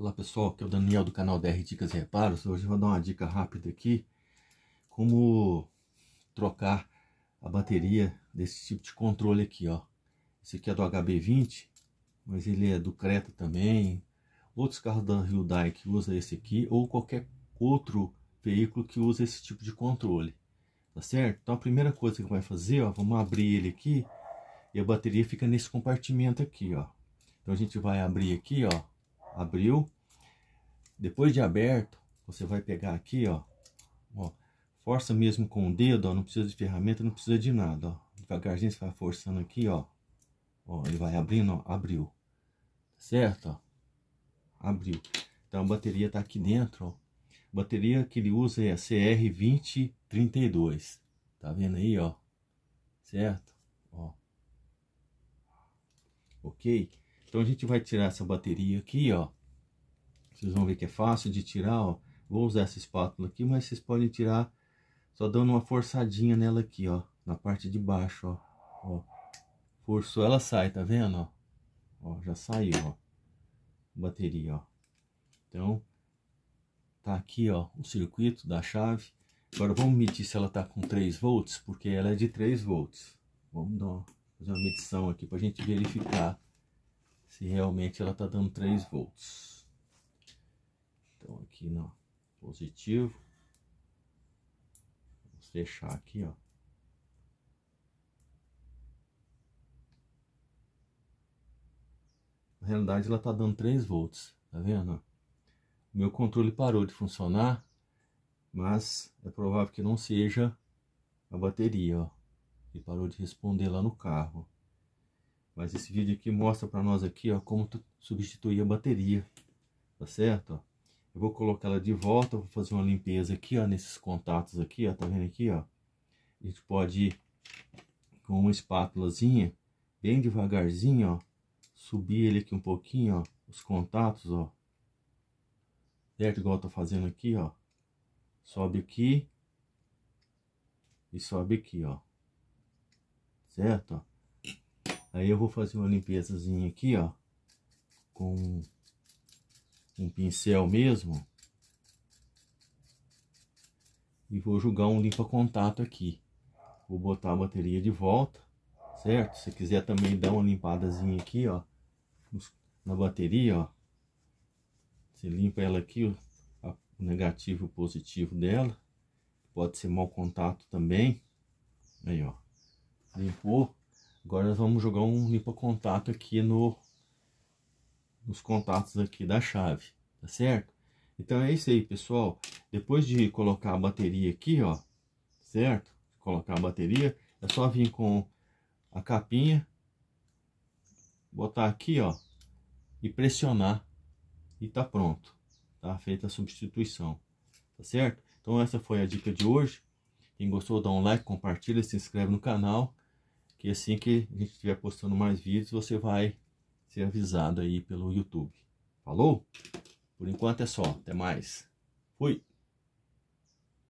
Olá pessoal, aqui é o Daniel do canal DR Dicas e Reparos. Hoje eu vou dar uma dica rápida aqui como trocar a bateria desse tipo de controle aqui, ó. Esse aqui é do HB20, mas ele é do Creta também. Outros carros da Hyundai que usa esse aqui ou qualquer outro veículo que usa esse tipo de controle. Tá certo? Então a primeira coisa que vai fazer, ó, vamos abrir ele aqui e a bateria fica nesse compartimento aqui, ó. Então a gente vai abrir aqui, ó abriu. Depois de aberto, você vai pegar aqui, ó, ó força mesmo com o dedo, ó, não precisa de ferramenta, não precisa de nada, ó. Devagarzinho você vai forçando aqui, ó. Ó, ele vai abrindo, ó, abriu. Tá certo, ó. Abriu. Então a bateria tá aqui dentro, ó. A bateria que ele usa é a CR2032. Tá vendo aí, ó? Certo? Ó. OK? Então a gente vai tirar essa bateria aqui, ó. Vocês vão ver que é fácil de tirar, ó. Vou usar essa espátula aqui, mas vocês podem tirar só dando uma forçadinha nela aqui, ó. Na parte de baixo, ó. ó. Forçou, ela sai, tá vendo, ó? Ó, já saiu, ó. Bateria, ó. Então, tá aqui, ó, o circuito da chave. Agora vamos medir se ela tá com 3 volts, porque ela é de 3 volts. Vamos dar uma, fazer uma medição aqui pra gente verificar se realmente ela está dando 3 volts. Então aqui no positivo, vamos fechar aqui, ó. Na realidade ela está dando 3 volts, tá vendo? O meu controle parou de funcionar, mas é provável que não seja a bateria, ó. E parou de responder lá no carro. Mas esse vídeo aqui mostra para nós aqui, ó, como substituir a bateria, tá certo? eu vou colocar ela de volta, vou fazer uma limpeza aqui, ó, nesses contatos aqui, ó, tá vendo aqui, ó? A gente pode ir com uma espátulazinha, bem devagarzinho, ó, subir ele aqui um pouquinho, ó, os contatos, ó. Certo? Igual eu tô fazendo aqui, ó. Sobe aqui e sobe aqui, ó. Certo? Aí eu vou fazer uma limpezazinha aqui, ó. Com um pincel mesmo. E vou jogar um limpa-contato aqui. Vou botar a bateria de volta, certo? Se quiser também dar uma limpadazinha aqui, ó. Na bateria, ó. Você limpa ela aqui, ó, o negativo e o positivo dela. Pode ser mau contato também. Aí, ó. Limpou. Agora nós vamos jogar um limpa contato aqui no nos contatos aqui da chave, tá certo? Então é isso aí, pessoal. Depois de colocar a bateria aqui, ó, certo? Colocar a bateria, é só vir com a capinha, botar aqui, ó, e pressionar e tá pronto. Tá feita a substituição, tá certo? Então essa foi a dica de hoje. Quem gostou, dá um like, compartilha, se inscreve no canal que assim que a gente estiver postando mais vídeos, você vai ser avisado aí pelo YouTube. Falou? Por enquanto é só. Até mais. Fui!